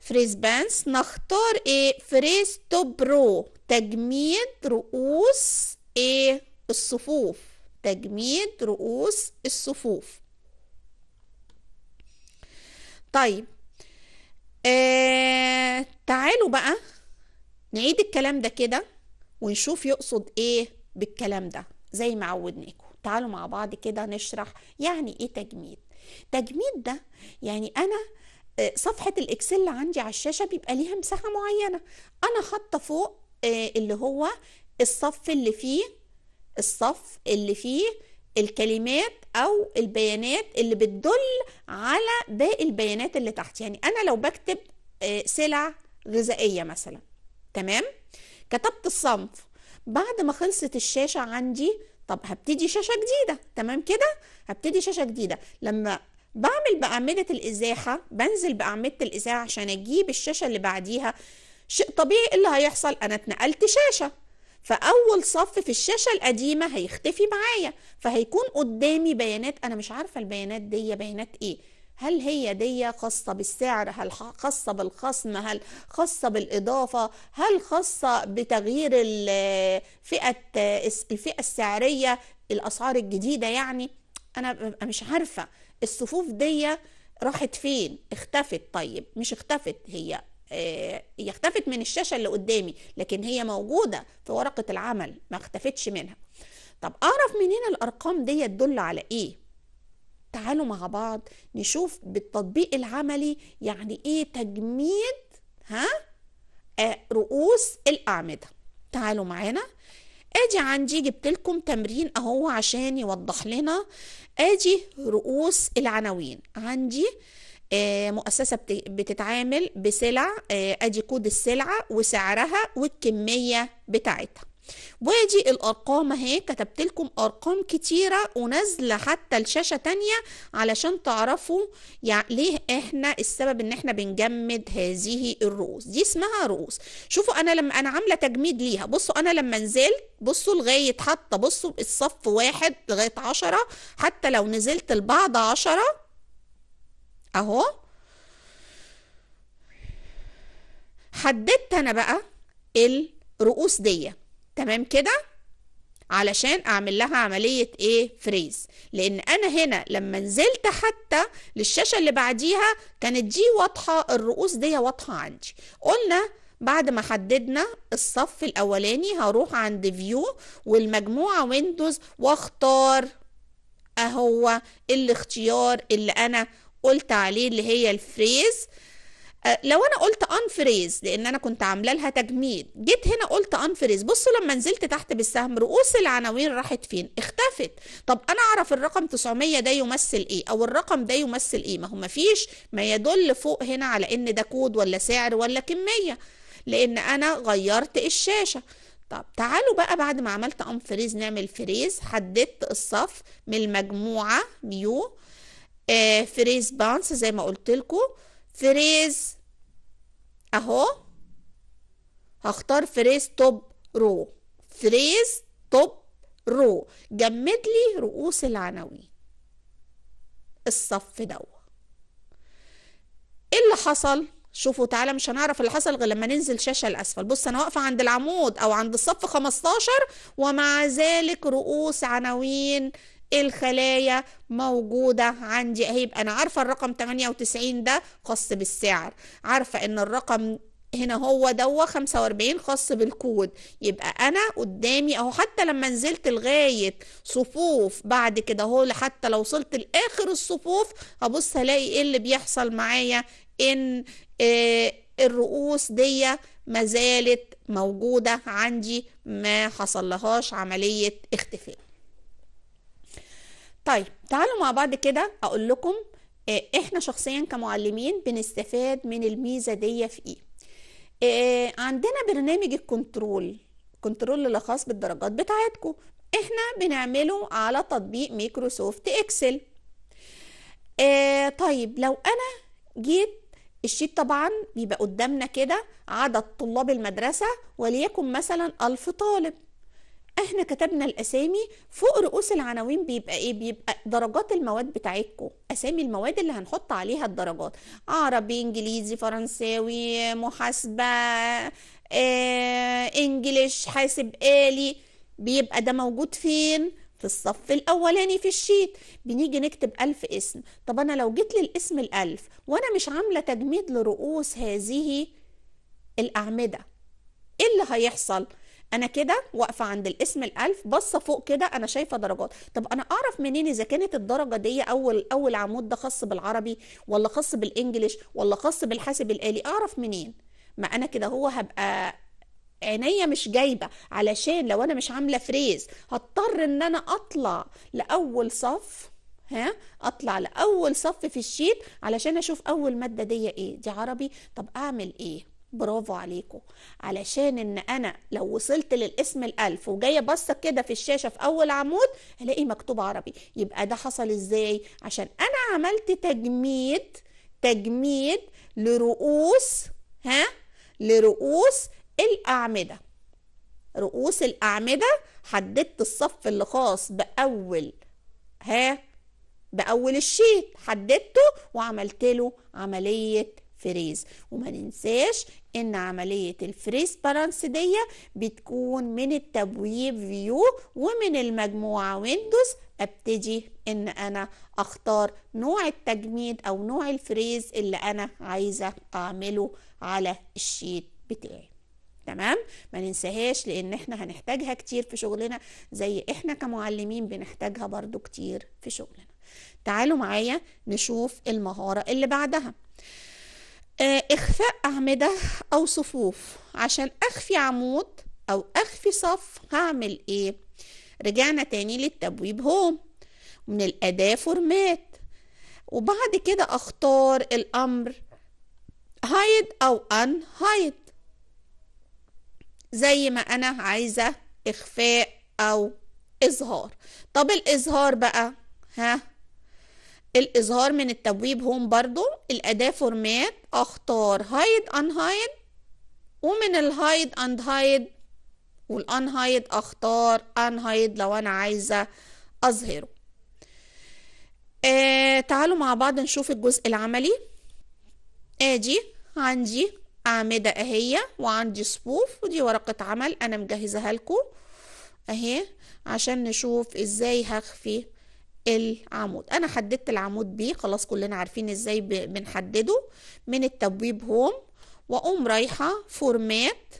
فريز بانس نختار ايه فريز توب رو تجميد رؤوس ايه الصفوف تجميد رؤوس الصفوف طيب آه تعالوا بقى نعيد الكلام ده كده ونشوف يقصد ايه بالكلام ده زي ما عودناكم تعالوا مع بعض كده نشرح يعني ايه تجميد تجميد ده يعني انا آه، صفحة الاكسل عندي على الشاشة بيبقى ليها مساحة معينة انا حاطة فوق آه، اللي هو الصف اللي فيه الصف اللي فيه الكلمات او البيانات اللي بتدل على باقي البيانات اللي تحت يعني انا لو بكتب آه، سلع غذائية مثلا تمام كتبت الصنف بعد ما خلصت الشاشه عندي طب هبتدي شاشه جديده تمام كده هبتدي شاشه جديده لما بعمل بأعمدة الإزاحة بنزل بأعمدة الإزاحة عشان أجيب الشاشة اللي بعديها شيء طبيعي إيه اللي هيحصل أنا اتنقلت شاشة فأول صف في الشاشة القديمة هيختفي معايا فهيكون قدامي بيانات أنا مش عارفة البيانات دي بيانات إيه هل هي دي خاصة بالسعر هل خاصة بالخصم هل خاصة بالإضافة هل خاصة بتغيير الفئة الفئة السعرية الأسعار الجديدة يعني أنا ببقى مش عارفة الصفوف دي راحت فين اختفت طيب مش اختفت هي آه، هي اختفت من الشاشة اللي قدامي لكن هي موجودة في ورقة العمل ما اختفتش منها طب أعرف منين الأرقام دي تدل على إيه تعالوا مع بعض نشوف بالتطبيق العملي يعني ايه تجميد ها آه، رؤوس الاعمده تعالوا معانا اجي عندي جبت لكم تمرين اهو عشان يوضح لنا اجي رؤوس العناوين عندي آه، مؤسسة بتتعامل بسلع ادي آه، كود السلعة وسعرها والكمية بتاعتها وادي الارقام اهي كتبت لكم ارقام كتيره ونازله حتى الشاشة تانية علشان تعرفوا يعني ليه احنا السبب ان احنا بنجمد هذه الرؤوس دي اسمها رؤوس شوفوا انا لما انا عامله تجميد ليها بصوا انا لما نزلت بصوا لغايه حتى بصوا الصف واحد لغايه عشرة حتى لو نزلت لبعض عشرة اهو حددت انا بقى الرؤوس ديه تمام كده علشان اعمل لها عملية ايه فريز لان انا هنا لما نزلت حتى للشاشة اللي بعديها كانت دي واضحة الرؤوس دي واضحة عندي قلنا بعد ما حددنا الصف الاولاني هروح عند فيو والمجموعة ويندوز واختار اهو الاختيار اللي انا قلت عليه اللي هي الفريز آه، لو انا قلت انفريز لان انا كنت عامله لها تجميد جيت هنا قلت انفريز بصوا لما نزلت تحت بالسهم رؤوس العناوين راحت فين اختفت طب انا اعرف الرقم 900 ده يمثل ايه او الرقم ده يمثل ايه ما هو ما فيش ما يدل فوق هنا على ان ده كود ولا سعر ولا كميه لان انا غيرت الشاشه طب تعالوا بقى بعد ما عملت انفريز نعمل فريز حددت الصف من المجموعه ميو آه فريز بانس زي ما قلت لكم فريز اهو هختار فريز توب رو فريز توب رو جمد لي رؤوس العناوين الصف ده ايه اللي حصل شوفوا تعالى مش هنعرف اللي حصل غير لما ننزل شاشه لاسفل بص انا واقفه عند العمود او عند الصف 15 ومع ذلك رؤوس عناوين الخلايا موجودة عندي هيبقى أنا عارفة الرقم 98 ده خاص بالسعر عارفة إن الرقم هنا هو دوا 45 خاص بالكود يبقى انا قدامي اهو حتى لما نزلت لغايه صفوف بعد كده اهو حتى لو وصلت لاخر الصفوف هبص هلاقي ايه اللي بيحصل معايا ان آه الرؤوس دي ما زالت موجوده عندي ما حصل لهاش عمليه اختفاء طيب تعالوا مع بعض كده اقول لكم آه، احنا شخصيا كمعلمين بنستفاد من الميزه دي في ايه آه، عندنا برنامج الكنترول كنترول اللي خاص بالدرجات بتاعتكم احنا بنعمله على تطبيق مايكروسوفت اكسل آه، طيب لو انا جيت الشيت طبعا بيبقى قدامنا كده عدد طلاب المدرسه وليكن مثلا ألف طالب احنا كتبنا الاسامي فوق رؤوس العناوين بيبقى ايه بيبقى درجات المواد بتاعتكم اسامي المواد اللي هنحط عليها الدرجات عربي انجليزي فرنساوي محاسبه آه، انجليش حاسب آلي بيبقى ده موجود فين في الصف الأولاني في الشيت بنيجي نكتب ألف اسم طب أنا لو جيت للاسم الألف وأنا مش عاملة تجميد لرؤوس هذه الأعمدة إيه اللي هيحصل؟ انا كده واقفه عند الاسم الالف باصه فوق كده انا شايفه درجات طب انا اعرف منين اذا كانت الدرجه دي اول اول عمود ده خاص بالعربي ولا خاص بالانجليش ولا خاص بالحاسب الالي اعرف منين ما انا كده هو هبقى عينيا مش جايبه علشان لو انا مش عامله فريز هضطر ان انا اطلع لاول صف ها اطلع لاول صف في الشيت علشان اشوف اول ماده دي ايه دي عربي طب اعمل ايه برافو عليكم علشان ان انا لو وصلت للاسم الالف وجايه بصه كده في الشاشه في اول عمود هلاقي مكتوب عربي يبقى ده حصل ازاي عشان انا عملت تجميد تجميد لرؤوس ها لرؤوس الاعمده رؤوس الاعمده حددت الصف اللي خاص باول ها باول الشيت حددته وعملت له عمليه فريز وما ننساش ان عملية الفريس بالانس دي بتكون من التبويب فيو ومن المجموعة ويندوز ابتدي ان انا اختار نوع التجميد او نوع الفريز اللي انا عايزة اعمله على الشيت بتاعي تمام ما ننساهاش لان احنا هنحتاجها كتير في شغلنا زي احنا كمعلمين بنحتاجها برضو كتير في شغلنا تعالوا معايا نشوف المهارة اللي بعدها آه، إخفاء أعمدة أو صفوف عشان أخفي عمود أو أخفي صف هعمل إيه؟ رجعنا تاني للتبويب هوم من الأداة فورمات وبعد كده أختار الأمر هايد أو أن هايد زي ما أنا عايزة إخفاء أو إظهار طب الإظهار بقى ها الإظهار من التبويب هون برضو الأداة فورمات أختار هايد أنهايد ومن الهايد أند هايد والأنهايد أختار أنهايد لو أنا عايزة أظهره آه تعالوا مع بعض نشوف الجزء العملي آجي عندي أعمدة أهي وعندي صفوف ودي ورقة عمل أنا مجهزها لكم أهي عشان نشوف إزاي هخفي العمود انا حددت العمود بيه خلاص كلنا عارفين ازاي بنحدده من التبويب هوم واقوم رايحه فورمات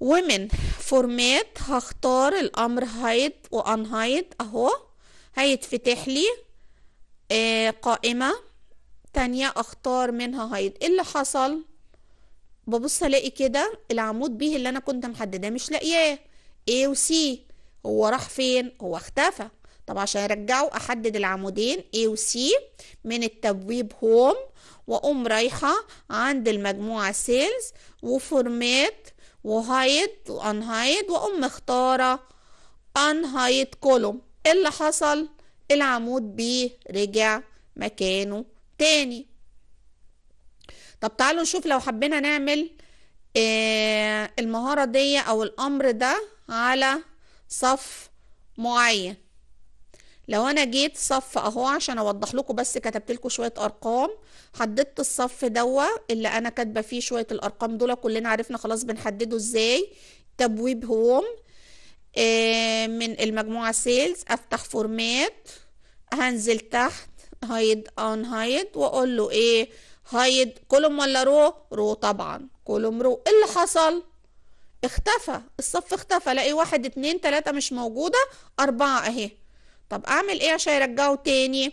ومن فورمات هختار الامر هايد وان هايد اهو هيتفتح لي آه، قائمه تانية اختار منها هايد ايه اللي حصل ببص الاقي كده العمود بيه اللي انا كنت محدده مش لاقياه A و C هو راح فين هو اختفى طب عشان ارجعه احدد العمودين A و C من التبويب هوم واقوم رايحه عند المجموعه سيلز وفورمات وهايد وانهايد واقوم مختاره انهايد كولوم إيه اللي حصل العمود ب رجع مكانه تاني طب تعالوا نشوف لو حبينا نعمل آه، المهارة دي أو الأمر ده على صف معين لو انا جيت صف اهو عشان اوضح لكم بس كتبت لكم شويه ارقام حددت الصف دوا اللي انا كاتبه فيه شويه الارقام دول كلنا عرفنا خلاص بنحدده ازاي تبويب هوم آه من المجموعه سيلز افتح فورمات هنزل تحت هايد ان هايد واقول له ايه هايد كولوم ولا رو رو طبعا كولوم رو اللي حصل اختفى الصف اختفى الاقي واحد اتنين تلاتة مش موجودة اربعة اهي طب اعمل ايه عشان يرجعه تاني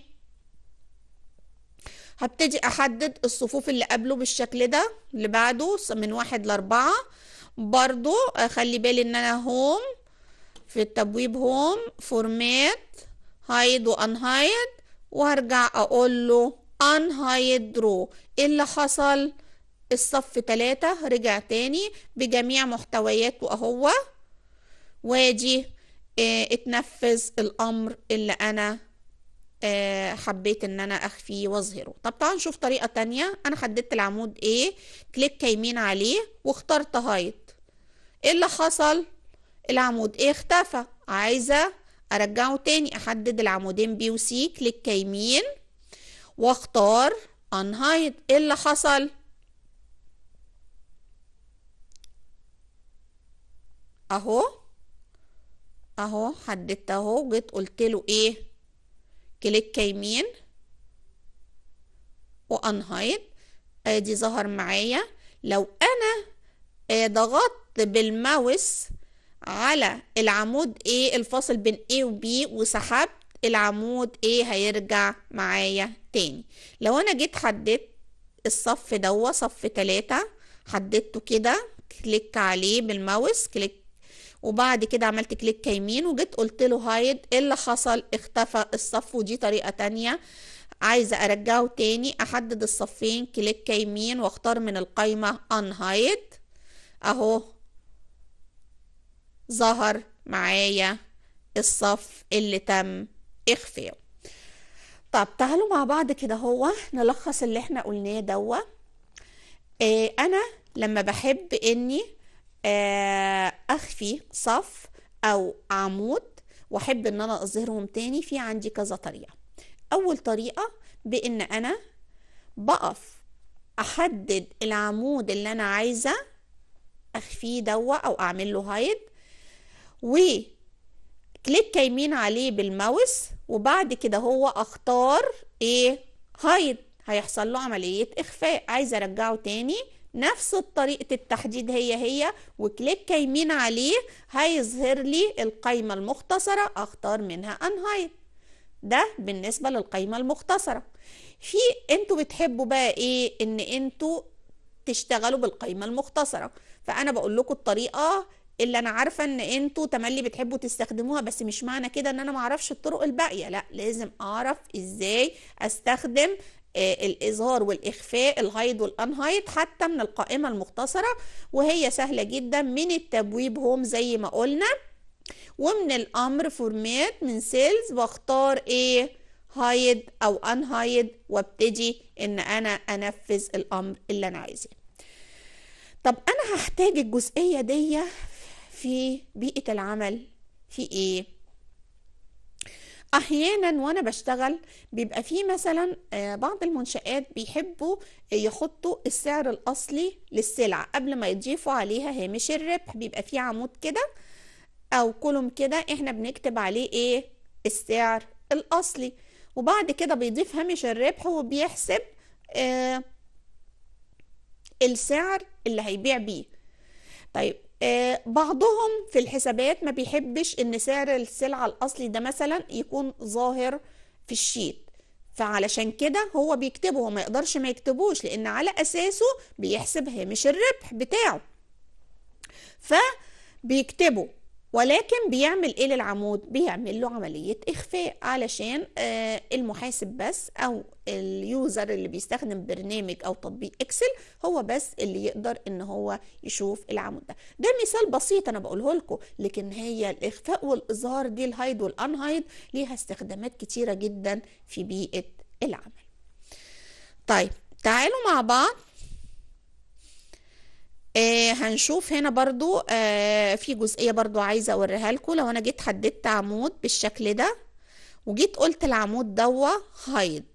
هبتدي احدد الصفوف اللي قبله بالشكل ده اللي بعده من واحد لاربعة برضو اخلي بالي ان انا هوم في التبويب هوم فورمات هايد وانهايد وهرجع اقول له انهايد رو ايه اللي حصل الصف تلاتة رجع تاني بجميع محتوياته اهو وادي إيه، اتنفذ الامر اللي انا إيه، حبيت ان انا اخفيه واظهره طب تعالوا نشوف طريقه تانية انا حددت العمود ايه كليك يمين عليه واخترت هايت ايه اللي حصل العمود ايه اختفى عايزه ارجعه تاني احدد العمودين بي وسي كليك يمين واختار انهايد ايه اللي حصل اهو اهو حددت اهو جيت قلت له ايه كليك يمين وانهايد ادي ظهر معايا لو انا آه، ضغطت بالماوس على العمود ايه الفاصل بين ايه وبي وسحبت العمود ايه هيرجع معايا تاني لو انا جيت حددت الصف دوا صف تلاتة حددته كده كليك عليه بالماوس كليك وبعد كده عملت كليك يمين وجيت قلت له هايد ايه اللي حصل اختفى الصف ودي طريقه تانية عايزه ارجعه تاني احدد الصفين كليك يمين واختار من القايمه ان هايد اهو ظهر معايا الصف اللي تم اخفائه طب تعالوا مع بعض كده هو نلخص اللي احنا قلناه دوا اه انا لما بحب اني آه، اخفي صف او عمود واحب ان انا اظهرهم تاني في عندي كذا طريقه اول طريقه بان انا بقف احدد العمود اللي انا عايزه اخفيه دوا او اعمل له هايد وكليك يمين عليه بالماوس وبعد كده هو اختار ايه هايد هيحصل له عمليه اخفاء عايزه ارجعه تاني نفس طريقة التحديد هي هي وكليك يمين عليه هيظهر لي القايمة المختصرة اختار منها انهايد ده بالنسبة للقايمة المختصرة في انتوا بتحبوا بقى ايه ان انتوا تشتغلوا بالقايمة المختصرة فانا بقول لكم الطريقة اللي انا عارفه ان انتوا تملي بتحبوا تستخدموها بس مش معنى كده ان انا معرفش الطرق الباقيه لا لازم اعرف ازاي استخدم آه، الإظهار والإخفاء الهايد والأنهايد حتى من القائمة المختصرة وهي سهلة جدا من التبويب هوم زي ما قلنا ومن الأمر فورمات من سيلز بختار إيه هايد أو أنهايد وابتدي إن أنا أنفذ الأمر اللي أنا عايزاه طب أنا هحتاج الجزئية دي في بيئة العمل في إيه احيانا وانا بشتغل بيبقى في مثلا آه، بعض المنشآت بيحبوا يحطوا السعر الاصلي للسلعة قبل ما يضيفوا عليها هامش الربح بيبقى في عمود كده او كولوم كده احنا بنكتب عليه ايه السعر الاصلي وبعد كده بيضيف هامش الربح وبيحسب آه السعر اللي هيبيع بيه طيب آه، بعضهم في الحسابات ما بيحبش ان سعر السلعة الاصلي ده مثلا يكون ظاهر في الشيت فعلشان كده هو بيكتبه هو يقدرش ما يكتبوش لان على اساسه بيحسب هامش الربح بتاعه فبيكتبه ولكن بيعمل ايه للعمود بيعمل له عملية اخفاء علشان آه المحاسب بس او اليوزر اللي بيستخدم برنامج او تطبيق اكسل هو بس اللي يقدر ان هو يشوف العمود ده ده مثال بسيط انا بقوله لكم لكن هي الاخفاء والاظهار دي الهايد والانهايد ليها استخدامات كتيرة جدا في بيئة العمل طيب تعالوا مع بعض آه هنشوف هنا برضو آه في جزئية برضو عايزة اوريها لكم لو انا جيت حددت عمود بالشكل ده وجيت قلت العمود دوا هايد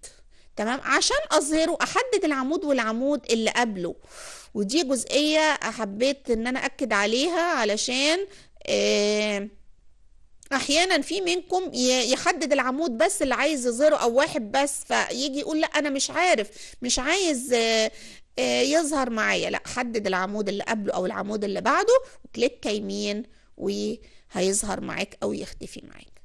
تمام عشان اظهره احدد العمود والعمود اللي قبله ودي جزئية حبيت ان انا اكد عليها علشان آه احيانا في منكم يحدد العمود بس اللي عايز يظهره او واحد بس فيجي يقول لا انا مش عارف مش عايز آه، آه، يظهر معايا لا حدد العمود اللي قبله او العمود اللي بعده وكليك يمين وهيظهر معاك او يختفي معاك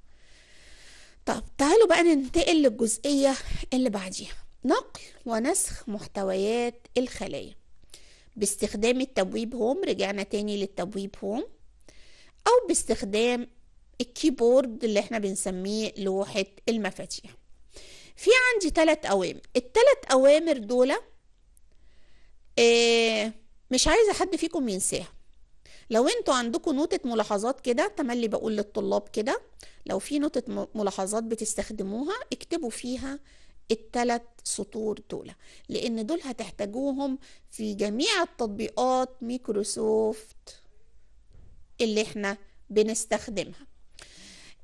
طب تعالوا بقى ننتقل للجزئية اللي بعديها نقل ونسخ محتويات الخلايا باستخدام التبويب هوم رجعنا تاني للتبويب هوم او باستخدام الكيبورد اللي احنا بنسميه لوحة المفاتيح في عندي ثلاث اوامر الثلاث اوامر دول إيه، مش عايزه حد فيكم ينساها لو انتوا عندكم نوتة ملاحظات كده تملي بقول للطلاب كده لو في نوتة ملاحظات بتستخدموها اكتبوا فيها التلات سطور دول لان دول هتحتاجوهم في جميع التطبيقات ميكروسوفت اللي احنا بنستخدمها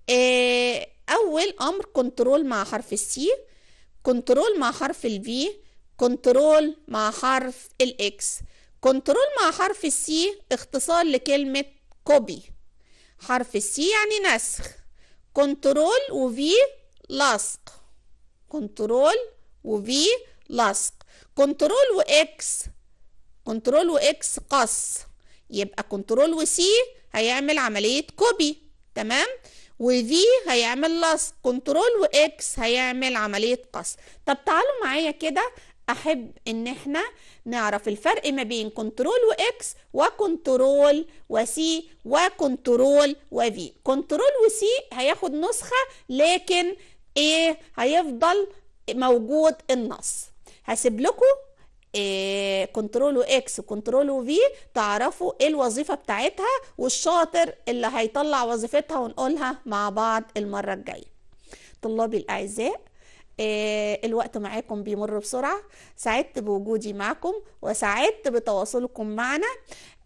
إيه، اول امر كنترول مع حرف السي كنترول مع حرف الفي كنترول مع حرف الاكس كنترول مع حرف السي اختصار لكلمة كوبي حرف السي يعني نسخ كنترول وفي لصق كنترول وفي لصق كنترول واكس كنترول واكس قص يبقى كنترول وسي هيعمل عملية كوبي تمام وفي هيعمل لصق كنترول واكس هيعمل عملية قص طب تعالوا معايا كده احب ان احنا نعرف الفرق ما بين كنترول واكس وكنترول وسي وكنترول وفي كنترول وسي هياخد نسخه لكن ايه هيفضل موجود النص هسيب لكم آه، كنترول واكس وكنترول وفي تعرفوا ايه الوظيفه بتاعتها والشاطر اللي هيطلع وظيفتها ونقولها مع بعض المره الجايه طلابي الاعزاء آه، الوقت معاكم بيمر بسرعة سعدت بوجودي معكم وسعدت بتواصلكم معنا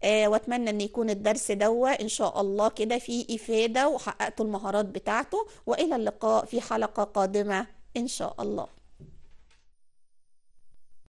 آه، واتمنى ان يكون الدرس دوا ان شاء الله كده فيه افادة وحققتوا المهارات بتاعته والى اللقاء في حلقة قادمة ان شاء الله